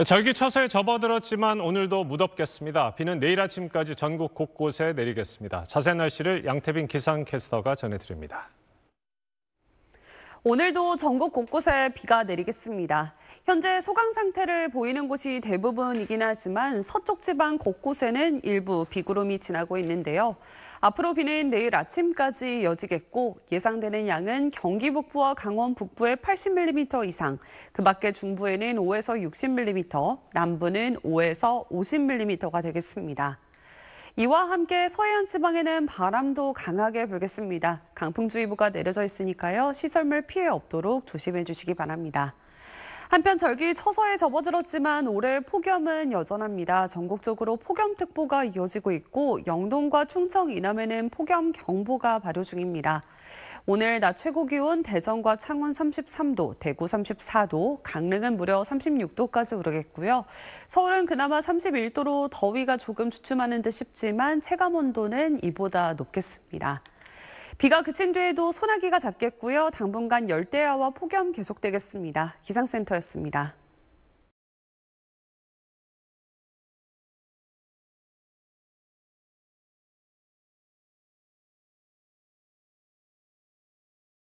네, 절기처서에 접어들었지만 오늘도 무덥겠습니다. 비는 내일 아침까지 전국 곳곳에 내리겠습니다. 자세한 날씨를 양태빈 기상캐스터가 전해드립니다. 오늘도 전국 곳곳에 비가 내리겠습니다. 현재 소강 상태를 보이는 곳이 대부분이긴 하지만 서쪽 지방 곳곳에는 일부 비구름이 지나고 있는데요. 앞으로 비는 내일 아침까지 이어지겠고 예상되는 양은 경기 북부와 강원 북부에 80mm 이상, 그 밖에 중부에는 5에서 60mm, 남부는 5에서 50mm가 되겠습니다. 이와 함께 서해안 지방에는 바람도 강하게 불겠습니다. 강풍주의보가 내려져 있으니까요. 시설물 피해 없도록 조심해 주시기 바랍니다. 한편 절기 처서에 접어들었지만 올해 폭염은 여전합니다. 전국적으로 폭염특보가 이어지고 있고 영동과 충청 이남에는 폭염경보가 발효 중입니다. 오늘 낮 최고 기온 대전과 창원 33도, 대구 34도, 강릉은 무려 36도까지 오르겠고요. 서울은 그나마 31도로 더위가 조금 주춤하는 듯 싶지만 체감 온도는 이보다 높겠습니다. 비가 그친 뒤에도 소나기가 잦겠고요. 당분간 열대야와 폭염 계속되겠습니다. 기상센터였습니다.